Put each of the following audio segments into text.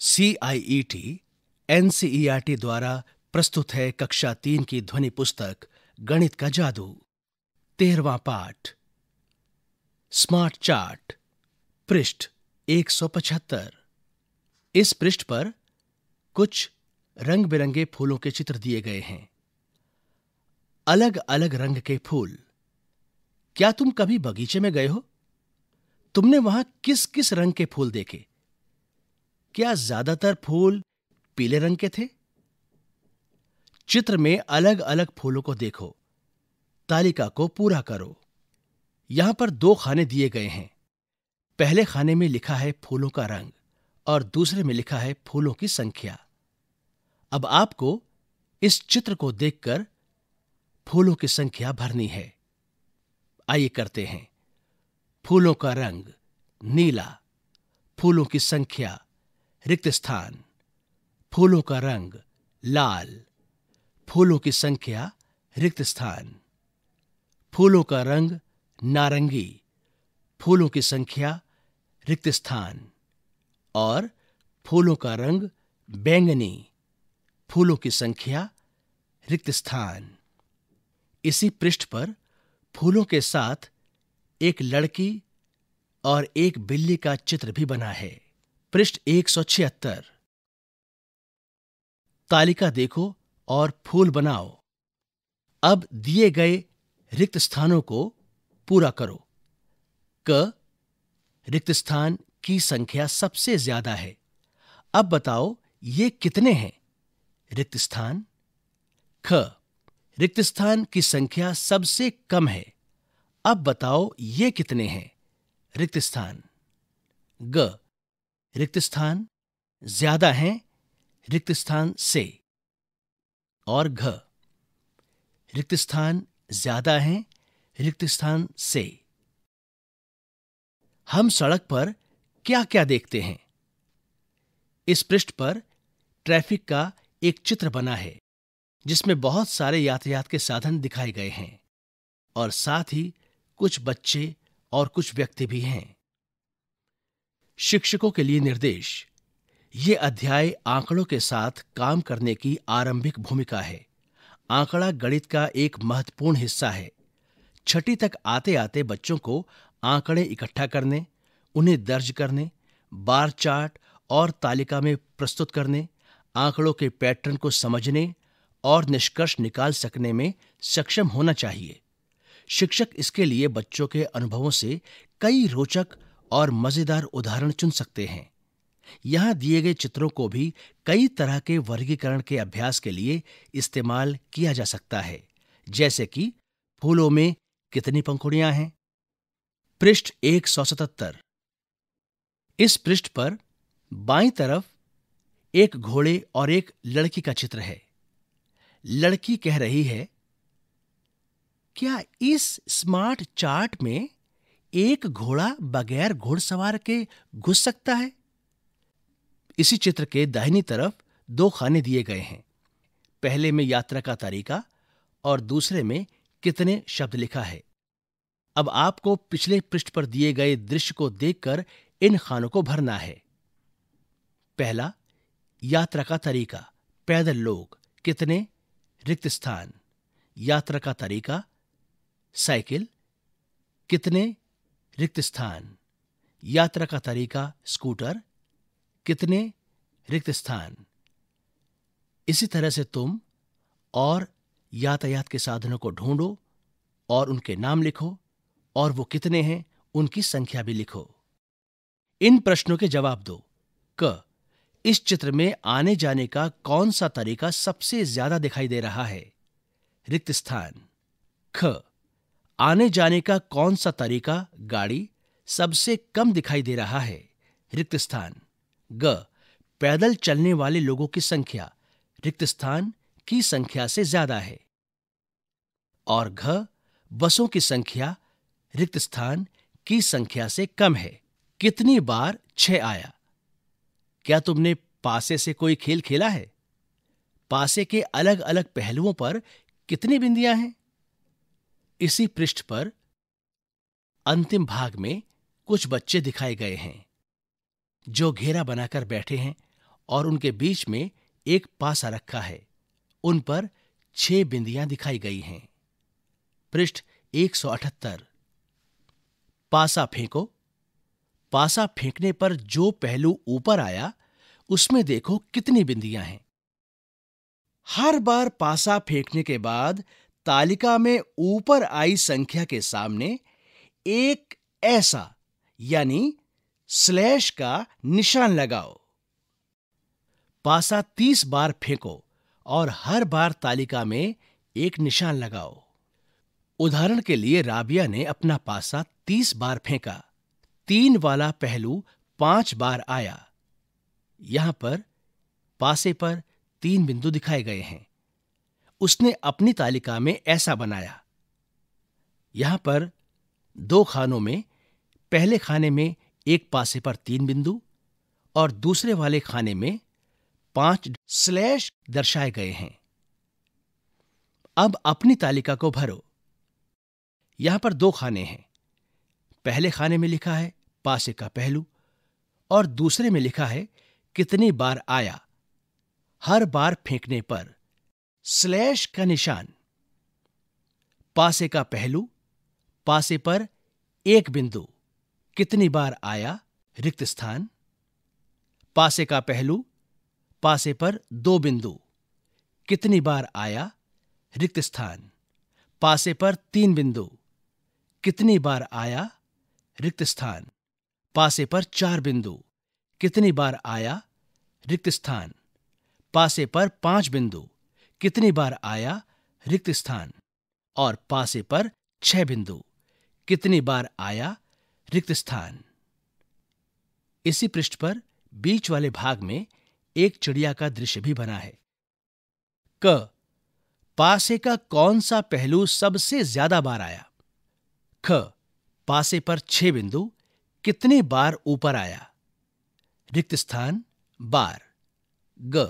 CIET NCERT e e द्वारा प्रस्तुत है कक्षा तीन की ध्वनि पुस्तक गणित का जादू तेरवा पाठ स्मार्ट चार्ट पृष्ठ पचहत्तर इस पृष्ठ पर कुछ रंग बिरंगे फूलों के चित्र दिए गए हैं अलग अलग रंग के फूल क्या तुम कभी बगीचे में गए हो तुमने वहां किस किस रंग के फूल देखे क्या ज्यादातर फूल पीले रंग के थे चित्र में अलग अलग फूलों को देखो तालिका को पूरा करो यहां पर दो खाने दिए गए हैं पहले खाने में लिखा है फूलों का रंग और दूसरे में लिखा है फूलों की संख्या अब आपको इस चित्र को देखकर फूलों की संख्या भरनी है आइए करते हैं फूलों का रंग नीला फूलों की संख्या रिक्त स्थान फूलों का रंग लाल फूलों की संख्या रिक्त स्थान फूलों का रंग नारंगी फूलों की संख्या रिक्त स्थान और फूलों का रंग बैंगनी फूलों की संख्या रिक्त स्थान इसी पृष्ठ पर फूलों के साथ एक लड़की और एक बिल्ली का चित्र भी बना है पृष्ठ एक सौ छिहत्तर तालिका देखो और फूल बनाओ अब दिए गए रिक्त स्थानों को पूरा करो क रिक्त स्थान की संख्या सबसे ज्यादा है अब बताओ ये कितने हैं रिक्त स्थान ख रिक्त स्थान की संख्या सबसे कम है अब बताओ ये कितने हैं रिक्त स्थान ग रिक्त स्थान ज्यादा हैं रिक्त स्थान से और घ रिक्त स्थान ज्यादा हैं रिक्त स्थान से हम सड़क पर क्या क्या देखते हैं इस पृष्ठ पर ट्रैफिक का एक चित्र बना है जिसमें बहुत सारे यातायात के साधन दिखाए गए हैं और साथ ही कुछ बच्चे और कुछ व्यक्ति भी हैं शिक्षकों के लिए निर्देश ये अध्याय आंकड़ों के साथ काम करने की आरंभिक भूमिका है आंकड़ा गणित का एक महत्वपूर्ण हिस्सा है छठी तक आते आते बच्चों को आंकड़े इकट्ठा करने उन्हें दर्ज करने बार चार्ट और तालिका में प्रस्तुत करने आंकड़ों के पैटर्न को समझने और निष्कर्ष निकाल सकने में सक्षम होना चाहिए शिक्षक इसके लिए बच्चों के अनुभवों से कई रोचक और मजेदार उदाहरण चुन सकते हैं यहां दिए गए चित्रों को भी कई तरह के वर्गीकरण के अभ्यास के लिए इस्तेमाल किया जा सकता है जैसे कि फूलों में कितनी पंखुड़ियां हैं पृष्ठ सतहत्तर इस पृष्ठ पर बाई तरफ एक घोड़े और एक लड़की का चित्र है लड़की कह रही है क्या इस स्मार्ट चार्ट में एक घोड़ा बगैर घोड़सवार के घुस सकता है इसी चित्र के दाहिनी तरफ दो खाने दिए गए हैं पहले में यात्रा का तरीका और दूसरे में कितने शब्द लिखा है अब आपको पिछले पृष्ठ पर दिए गए दृश्य को देखकर इन खानों को भरना है पहला यात्रा का तरीका पैदल लोग कितने रिक्त स्थान यात्रा का तरीका साइकिल कितने रिक्त स्थान यात्रा का तरीका स्कूटर कितने रिक्त स्थान इसी तरह से तुम और यातायात के साधनों को ढूंढो और उनके नाम लिखो और वो कितने हैं उनकी संख्या भी लिखो इन प्रश्नों के जवाब दो क इस चित्र में आने जाने का कौन सा तरीका सबसे ज्यादा दिखाई दे रहा है रिक्त स्थान ख आने जाने का कौन सा तरीका गाड़ी सबसे कम दिखाई दे रहा है रिक्त स्थान ग पैदल चलने वाले लोगों की संख्या रिक्त स्थान की संख्या से ज्यादा है और घ बसों की संख्या रिक्त स्थान की संख्या से कम है कितनी बार छ आया क्या तुमने पासे से कोई खेल खेला है पासे के अलग अलग पहलुओं पर कितनी बिंदियां हैं इसी पृष्ठ पर अंतिम भाग में कुछ बच्चे दिखाए गए हैं जो घेरा बनाकर बैठे हैं और उनके बीच में एक पासा रखा है उन पर छह बिंदियां दिखाई गई हैं पृष्ठ 178 पासा फेंको पासा फेंकने पर जो पहलू ऊपर आया उसमें देखो कितनी बिंदियां हैं हर बार पासा फेंकने के बाद तालिका में ऊपर आई संख्या के सामने एक ऐसा यानी स्लैश का निशान लगाओ पासा तीस बार फेंको और हर बार तालिका में एक निशान लगाओ उदाहरण के लिए राबिया ने अपना पासा तीस बार फेंका तीन वाला पहलू पांच बार आया यहां पर पासे पर तीन बिंदु दिखाए गए हैं उसने अपनी तालिका में ऐसा बनाया यहां पर दो खानों में पहले खाने में एक पासे पर तीन बिंदु और दूसरे वाले खाने में पांच स्लैश दर्शाए गए हैं अब अपनी तालिका को भरो यहां पर दो खाने हैं पहले खाने में लिखा है पासे का पहलू और दूसरे में लिखा है कितनी बार आया हर बार फेंकने पर स्लैश का निशान पासे का पहलू पासे पर एक बिंदु कितनी बार आया रिक्त स्थान पासे का पहलू पासे पर दो बिंदु कितनी बार आया रिक्त स्थान पासे पर तीन बिंदु कितनी बार आया रिक्त स्थान पासे पर चार बिंदु कितनी बार आया रिक्त स्थान पासे पर पांच बिंदु कितनी बार आया रिक्त स्थान और पासे पर छह बिंदु कितनी बार आया रिक्त स्थान इसी पृष्ठ पर बीच वाले भाग में एक चिड़िया का दृश्य भी बना है क पासे का कौन सा पहलू सबसे ज्यादा बार आया ख पासे पर छह बिंदु कितनी बार ऊपर आया रिक्त स्थान बार ग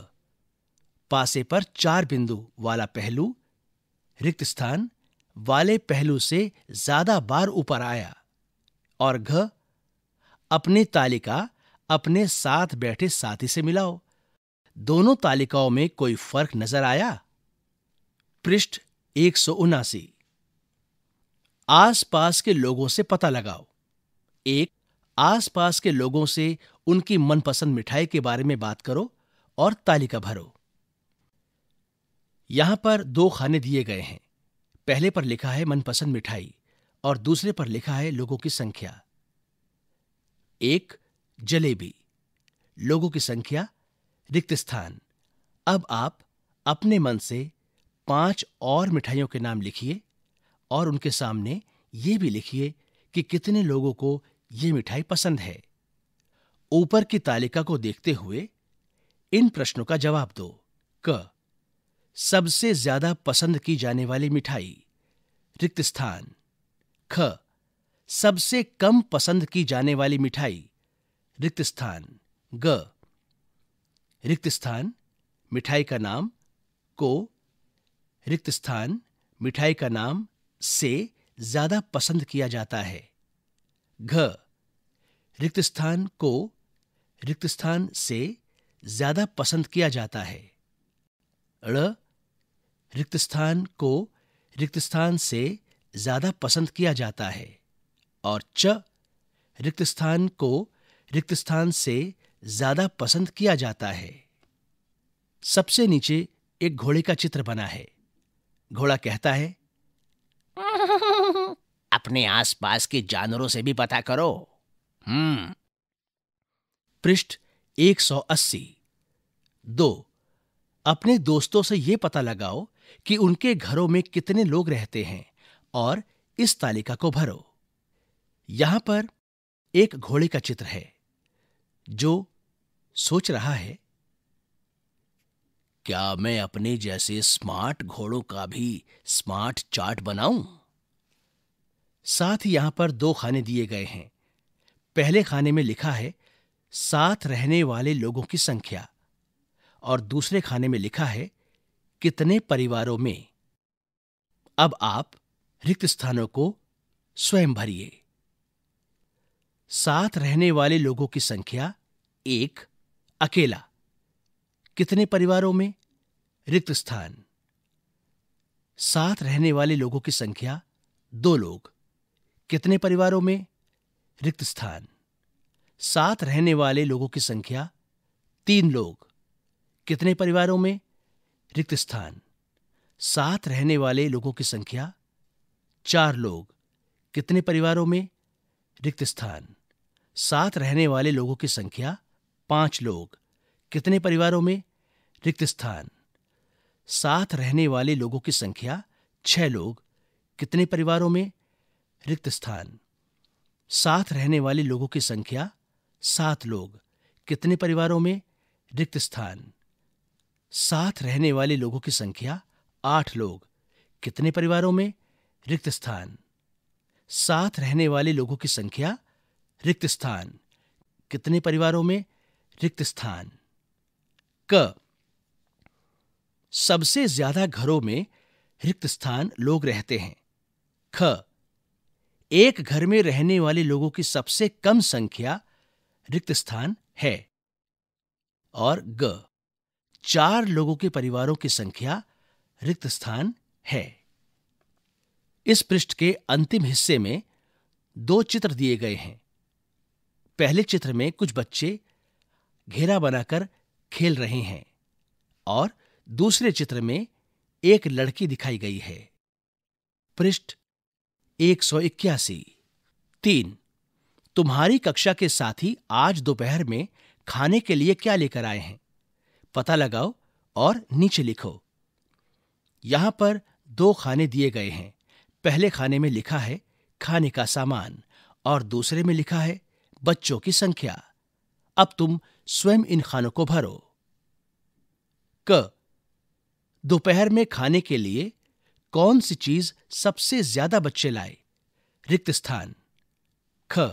पासे पर चार बिंदु वाला पहलू रिक्त स्थान वाले पहलू से ज्यादा बार ऊपर आया और घ अपने तालिका अपने साथ बैठे साथी से मिलाओ दोनों तालिकाओं में कोई फर्क नजर आया पृष्ठ एक सौ उनासी आसपास के लोगों से पता लगाओ एक आसपास के लोगों से उनकी मनपसंद मिठाई के बारे में बात करो और तालिका भरो यहां पर दो खाने दिए गए हैं पहले पर लिखा है मनपसंद मिठाई और दूसरे पर लिखा है लोगों की संख्या एक जलेबी लोगों की संख्या रिक्त स्थान अब आप अपने मन से पांच और मिठाइयों के नाम लिखिए और उनके सामने ये भी लिखिए कि कितने लोगों को ये मिठाई पसंद है ऊपर की तालिका को देखते हुए इन प्रश्नों का जवाब दो क सबसे ज्यादा पसंद की जाने वाली मिठाई रिक्त स्थान ख सबसे कम पसंद की जाने वाली मिठाई रिक्त स्थान ग रिक्त स्थान मिठाई का नाम को रिक्त स्थान मिठाई का नाम से ज्यादा पसंद किया जाता है घ रिक्त स्थान को रिक्त स्थान से ज्यादा पसंद किया जाता है ड़ रिक्त स्थान को रिक्त स्थान से ज्यादा पसंद किया जाता है और च रिक्त स्थान को रिक्त स्थान से ज्यादा पसंद किया जाता है सबसे नीचे एक घोड़े का चित्र बना है घोड़ा कहता है अपने आसपास के जानवरों से भी पता करो हम्म पृष्ठ 180 दो अपने दोस्तों से यह पता लगाओ कि उनके घरों में कितने लोग रहते हैं और इस तालिका को भरो यहां पर एक घोड़े का चित्र है जो सोच रहा है क्या मैं अपने जैसे स्मार्ट घोड़ों का भी स्मार्ट चार्ट बनाऊं साथ ही यहां पर दो खाने दिए गए हैं पहले खाने में लिखा है साथ रहने वाले लोगों की संख्या और दूसरे खाने में लिखा है कितने परिवारों में अब आप रिक्त स्थानों को स्वयं भरिए साथ रहने वाले लोगों की संख्या एक अकेला कितने परिवारों में रिक्त स्थान साथ रहने वाले लोगों की संख्या दो लोग कितने परिवारों में रिक्त स्थान साथ रहने वाले लोगों की संख्या तीन लोग कितने परिवारों में रिक्त स्थान साथ रहने वाले लोगों की संख्या चार लोग कितने परिवारों में रिक्त स्थान साथ रहने वाले लोगों की संख्या पांच लोग कितने परिवारों में रिक्त स्थान साथ रहने वाले लोगों की संख्या छह लोग कितने परिवारों में रिक्त स्थान साथ रहने वाले लोगों की संख्या सात लोग कितने परिवारों में रिक्त स्थान साथ रहने वाले लोगों की संख्या आठ लोग कितने परिवारों में रिक्त स्थान साथ रहने वाले लोगों की संख्या रिक्त स्थान कितने परिवारों में रिक्त स्थान क सबसे ज्यादा घरों में रिक्त स्थान लोग रहते हैं ख एक घर में रहने वाले लोगों की सबसे कम संख्या रिक्त स्थान है और ग चार लोगों के परिवारों की संख्या रिक्त स्थान है इस पृष्ठ के अंतिम हिस्से में दो चित्र दिए गए हैं पहले चित्र में कुछ बच्चे घेरा बनाकर खेल रहे हैं और दूसरे चित्र में एक लड़की दिखाई गई है पृष्ठ एक सौ इक्यासी तीन तुम्हारी कक्षा के साथी आज दोपहर में खाने के लिए क्या लेकर आए हैं पता लगाओ और नीचे लिखो यहां पर दो खाने दिए गए हैं पहले खाने में लिखा है खाने का सामान और दूसरे में लिखा है बच्चों की संख्या अब तुम स्वयं इन खानों को भरो क दोपहर में खाने के लिए कौन सी चीज सबसे ज्यादा बच्चे लाए रिक्त स्थान ख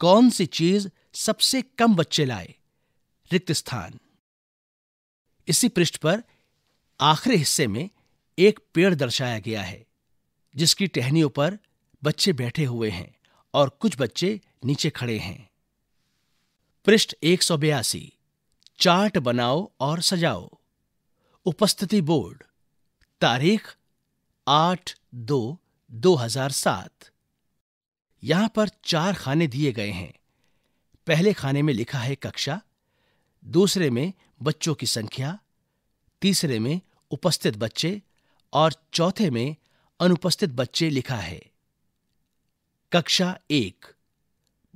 कौन सी चीज सबसे कम बच्चे लाए रिक्त स्थान इसी पृष्ठ पर आखिरी हिस्से में एक पेड़ दर्शाया गया है जिसकी टहनियों पर बच्चे बैठे हुए हैं और कुछ बच्चे नीचे खड़े हैं पृष्ठ एक सौ बयासी चार्ट बनाओ और सजाओ उपस्थिति बोर्ड तारीख आठ दो दो हजार सात यहां पर चार खाने दिए गए हैं पहले खाने में लिखा है कक्षा दूसरे में बच्चों की संख्या तीसरे में उपस्थित बच्चे और चौथे में अनुपस्थित बच्चे लिखा है कक्षा एक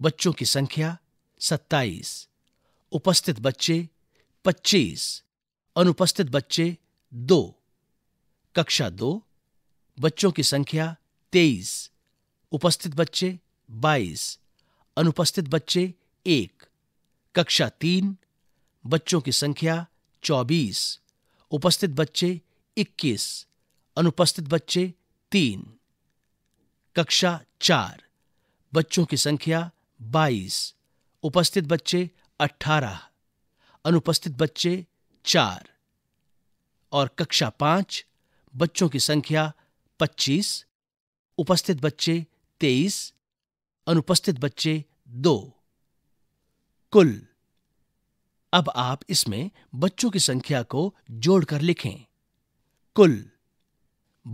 बच्चों की संख्या सत्ताईस उपस्थित बच्चे पच्चीस अनुपस्थित बच्चे दो कक्षा दो बच्चों की संख्या तेईस उपस्थित बच्चे बाईस अनुपस्थित बच्चे एक कक्षा तीन बच्चों की संख्या 24, उपस्थित बच्चे 21, अनुपस्थित बच्चे 3, कक्षा 4, बच्चों की संख्या 22, उपस्थित बच्चे 18, अनुपस्थित बच्चे 4 और कक्षा 5, बच्चों की संख्या 25, उपस्थित बच्चे 23, अनुपस्थित बच्चे 2, कुल अब आप इसमें बच्चों की संख्या को जोड़कर लिखें कुल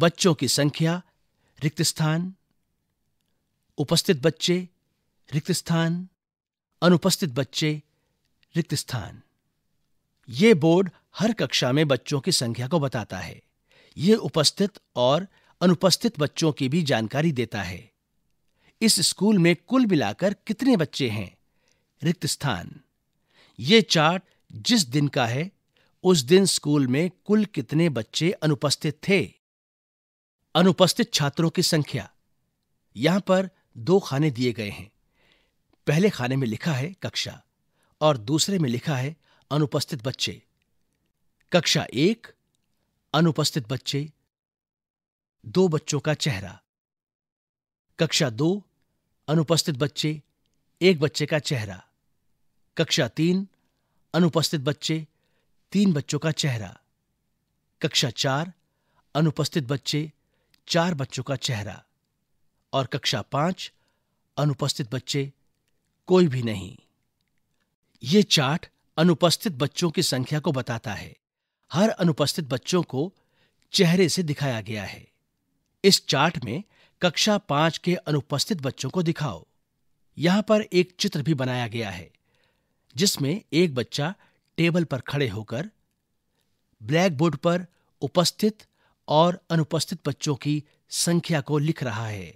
बच्चों की संख्या रिक्त स्थान उपस्थित बच्चे रिक्त स्थान अनुपस्थित बच्चे रिक्त स्थान ये बोर्ड हर कक्षा में बच्चों की संख्या को बताता है ये उपस्थित और अनुपस्थित बच्चों की भी जानकारी देता है इस स्कूल में कुल मिलाकर कितने बच्चे हैं रिक्त स्थान ये चार्ट जिस दिन का है उस दिन स्कूल में कुल कितने बच्चे अनुपस्थित थे अनुपस्थित छात्रों की संख्या यहां पर दो खाने दिए गए हैं पहले खाने में लिखा है कक्षा और दूसरे में लिखा है अनुपस्थित बच्चे कक्षा एक अनुपस्थित बच्चे दो बच्चों का चेहरा कक्षा दो अनुपस्थित बच्चे एक बच्चे का चेहरा कक्षा तीन अनुपस्थित बच्चे तीन बच्चों का चेहरा कक्षा चार अनुपस्थित बच्चे चार बच्चों का चेहरा और कक्षा पांच अनुपस्थित बच्चे कोई भी नहीं ये चार्ट अनुपस्थित बच्चों की संख्या को बताता है हर अनुपस्थित बच्चों को चेहरे से दिखाया गया है इस चार्ट में कक्षा पांच के अनुपस्थित बच्चों को दिखाओ यहां पर एक चित्र भी बनाया गया है जिसमें एक बच्चा टेबल पर खड़े होकर ब्लैक बोर्ड पर उपस्थित और अनुपस्थित बच्चों की संख्या को लिख रहा है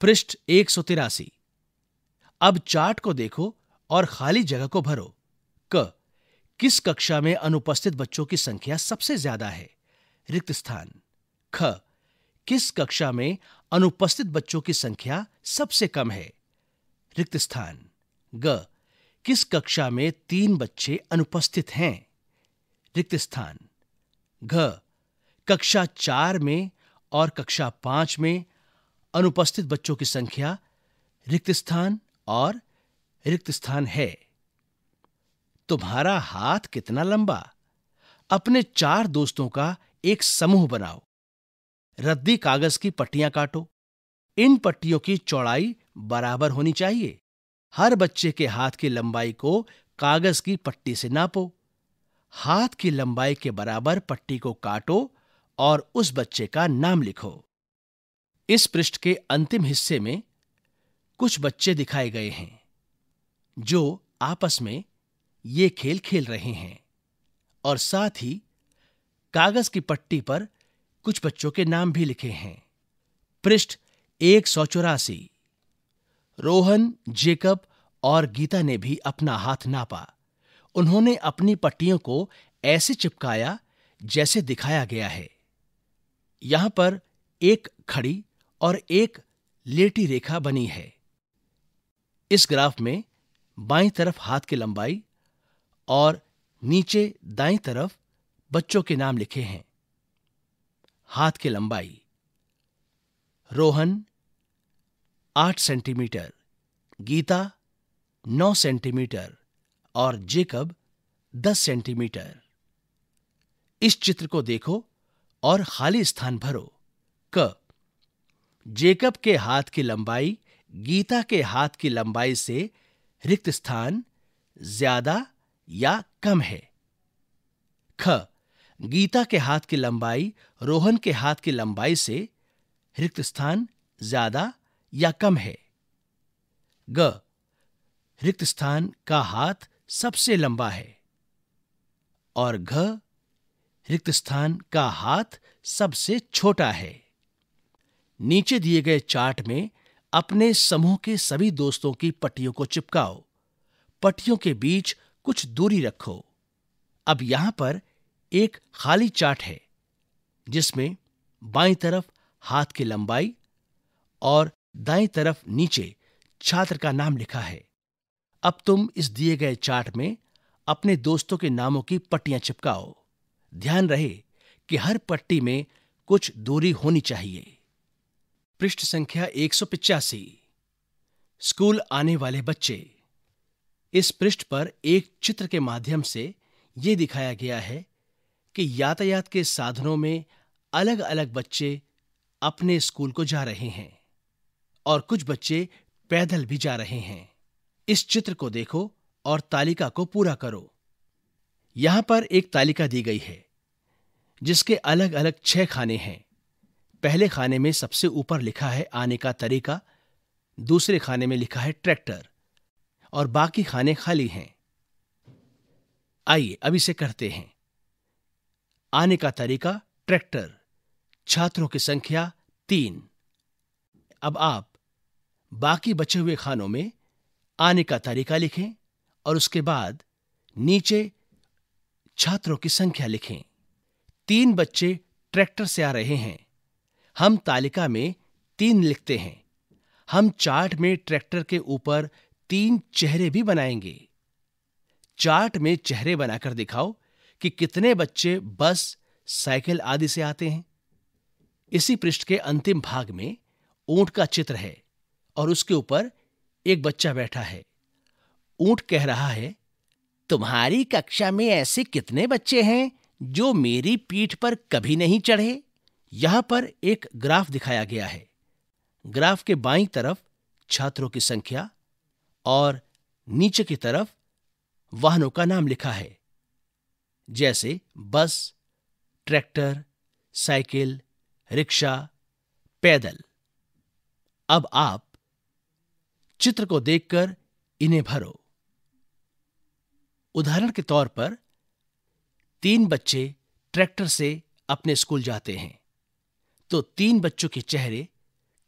पृष्ठ एक सौ तिरासी अब चार्ट को देखो और खाली जगह को भरो क किस कक्षा में अनुपस्थित बच्चों की संख्या सबसे ज्यादा है रिक्त स्थान ख किस कक्षा में अनुपस्थित बच्चों की संख्या सबसे कम है रिक्त स्थान ग किस कक्षा में तीन बच्चे अनुपस्थित हैं रिक्त स्थान घ कक्षा चार में और कक्षा पांच में अनुपस्थित बच्चों की संख्या रिक्त स्थान और रिक्त स्थान है तुम्हारा हाथ कितना लंबा अपने चार दोस्तों का एक समूह बनाओ रद्दी कागज की पट्टियां काटो इन पट्टियों की चौड़ाई बराबर होनी चाहिए हर बच्चे के हाथ की लंबाई को कागज की पट्टी से नापो हाथ की लंबाई के बराबर पट्टी को काटो और उस बच्चे का नाम लिखो इस पृष्ठ के अंतिम हिस्से में कुछ बच्चे दिखाए गए हैं जो आपस में ये खेल खेल रहे हैं और साथ ही कागज की पट्टी पर कुछ बच्चों के नाम भी लिखे हैं पृष्ठ एक सौ चौरासी रोहन जेकब और गीता ने भी अपना हाथ नापा उन्होंने अपनी पट्टियों को ऐसे चिपकाया जैसे दिखाया गया है यहां पर एक खड़ी और एक लेटी रेखा बनी है इस ग्राफ में बाईं तरफ हाथ की लंबाई और नीचे दाईं तरफ बच्चों के नाम लिखे हैं हाथ की लंबाई रोहन आठ सेंटीमीटर गीता नौ सेंटीमीटर और जेकब दस सेंटीमीटर इस चित्र को देखो और खाली स्थान भरो क जेकब के हाथ की लंबाई गीता के हाथ की लंबाई से रिक्त स्थान ज्यादा या कम है ख गीता के हाथ की लंबाई रोहन के हाथ की लंबाई से रिक्त स्थान ज्यादा या कम है ग रिक्त स्थान का हाथ सबसे लंबा है और घ रिक्त स्थान का हाथ सबसे छोटा है नीचे दिए गए चार्ट में अपने समूह के सभी दोस्तों की पट्टियों को चिपकाओ पट्टियों के बीच कुछ दूरी रखो अब यहां पर एक खाली चार्ट है जिसमें बाई तरफ हाथ की लंबाई और दाई तरफ नीचे छात्र का नाम लिखा है अब तुम इस दिए गए चार्ट में अपने दोस्तों के नामों की पट्टियां चिपकाओ ध्यान रहे कि हर पट्टी में कुछ दूरी होनी चाहिए पृष्ठ संख्या एक स्कूल आने वाले बच्चे इस पृष्ठ पर एक चित्र के माध्यम से ये दिखाया गया है कि यातायात के साधनों में अलग अलग बच्चे अपने स्कूल को जा रहे हैं और कुछ बच्चे पैदल भी जा रहे हैं इस चित्र को देखो और तालिका को पूरा करो यहां पर एक तालिका दी गई है जिसके अलग अलग छह खाने हैं पहले खाने में सबसे ऊपर लिखा है आने का तरीका दूसरे खाने में लिखा है ट्रैक्टर और बाकी खाने खाली हैं आइए अब इसे करते हैं आने का तरीका ट्रैक्टर छात्रों की संख्या तीन अब आप बाकी बचे हुए खानों में आने का तरीका लिखें और उसके बाद नीचे छात्रों की संख्या लिखें तीन बच्चे ट्रैक्टर से आ रहे हैं हम तालिका में तीन लिखते हैं हम चार्ट में ट्रैक्टर के ऊपर तीन चेहरे भी बनाएंगे चार्ट में चेहरे बनाकर दिखाओ कि कितने बच्चे बस साइकिल आदि से आते हैं इसी पृष्ठ के अंतिम भाग में ऊंट का चित्र है और उसके ऊपर एक बच्चा बैठा है ऊंट कह रहा है तुम्हारी कक्षा में ऐसे कितने बच्चे हैं जो मेरी पीठ पर कभी नहीं चढ़े यहां पर एक ग्राफ दिखाया गया है ग्राफ के बाईं तरफ छात्रों की संख्या और नीचे की तरफ वाहनों का नाम लिखा है जैसे बस ट्रैक्टर साइकिल रिक्शा पैदल अब आप चित्र को देखकर इन्हें भरो उदाहरण के तौर पर तीन बच्चे ट्रैक्टर से अपने स्कूल जाते हैं तो तीन बच्चों के चेहरे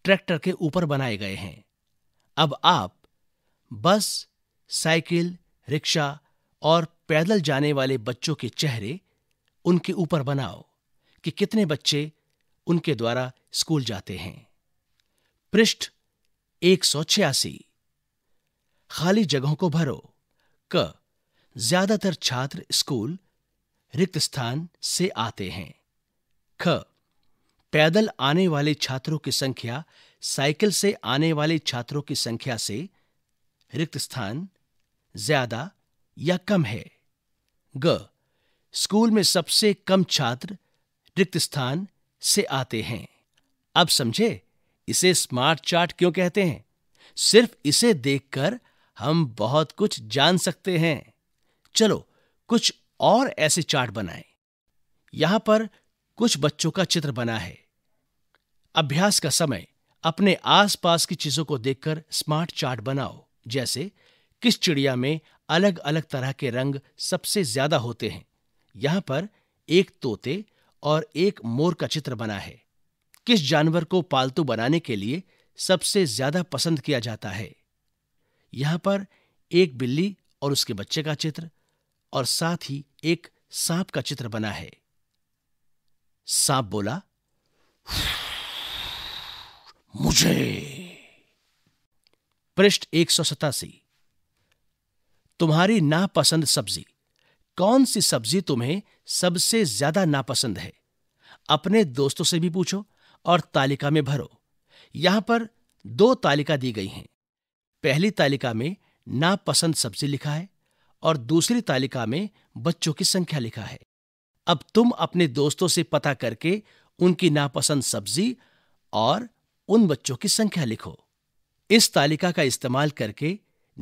ट्रैक्टर के ऊपर बनाए गए हैं अब आप बस साइकिल रिक्शा और पैदल जाने वाले बच्चों के चेहरे उनके ऊपर बनाओ कि कितने बच्चे उनके द्वारा स्कूल जाते हैं पृष्ठ एक सौ छियासी खाली जगहों को भरो क ज्यादातर छात्र स्कूल रिक्त स्थान से आते हैं ख पैदल आने वाले छात्रों की संख्या साइकिल से आने वाले छात्रों की संख्या से रिक्त स्थान ज्यादा या कम है ग स्कूल में सबसे कम छात्र रिक्त स्थान से आते हैं अब समझे इसे स्मार्ट चार्ट क्यों कहते हैं सिर्फ इसे देखकर हम बहुत कुछ जान सकते हैं चलो कुछ और ऐसे चार्ट बनाएं। यहां पर कुछ बच्चों का चित्र बना है अभ्यास का समय अपने आसपास की चीजों को देखकर स्मार्ट चार्ट बनाओ जैसे किस चिड़िया में अलग अलग तरह के रंग सबसे ज्यादा होते हैं यहां पर एक तोते और एक मोर का चित्र बना है किस जानवर को पालतू बनाने के लिए सबसे ज्यादा पसंद किया जाता है यहां पर एक बिल्ली और उसके बच्चे का चित्र और साथ ही एक सांप का चित्र बना है सांप बोला मुझे पृष्ठ एक सौ सतासी तुम्हारी नापसंद सब्जी कौन सी सब्जी तुम्हें सबसे ज्यादा नापसंद है अपने दोस्तों से भी पूछो और तालिका में भरो यहां पर दो तालिका दी गई हैं पहली तालिका में नापसंद सब्जी लिखा है और दूसरी तालिका में बच्चों की संख्या लिखा है अब तुम अपने दोस्तों से पता करके उनकी नापसंद सब्जी और उन बच्चों की संख्या लिखो इस तालिका का इस्तेमाल करके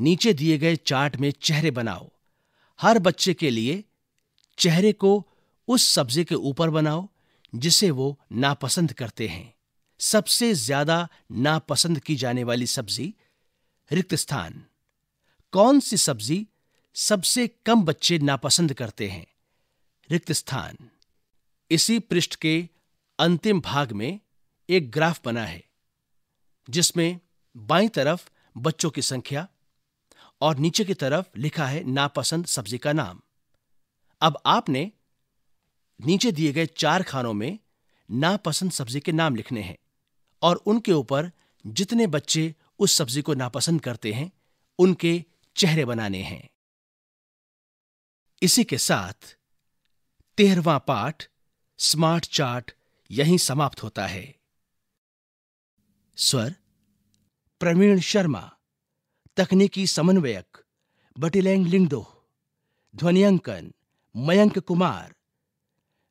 नीचे दिए गए चार्ट में चेहरे बनाओ हर बच्चे के लिए चेहरे को उस सब्जी के ऊपर बनाओ जिसे वो नापसंद करते हैं सबसे ज्यादा नापसंद की जाने वाली सब्जी रिक्त स्थान कौन सी सब्जी सबसे कम बच्चे नापसंद करते हैं रिक्त स्थान इसी पृष्ठ के अंतिम भाग में एक ग्राफ बना है जिसमें बाई तरफ बच्चों की संख्या और नीचे की तरफ लिखा है नापसंद सब्जी का नाम अब आपने नीचे दिए गए चार खानों में नापसंद सब्जी के नाम लिखने हैं और उनके ऊपर जितने बच्चे उस सब्जी को नापसंद करते हैं उनके चेहरे बनाने हैं इसी के साथ तेरहवा पाठ स्मार्ट चार्ट यहीं समाप्त होता है स्वर प्रवीण शर्मा तकनीकी समन्वयक बटिलैंग लिंगडो ध्वनियांकन मयंक कुमार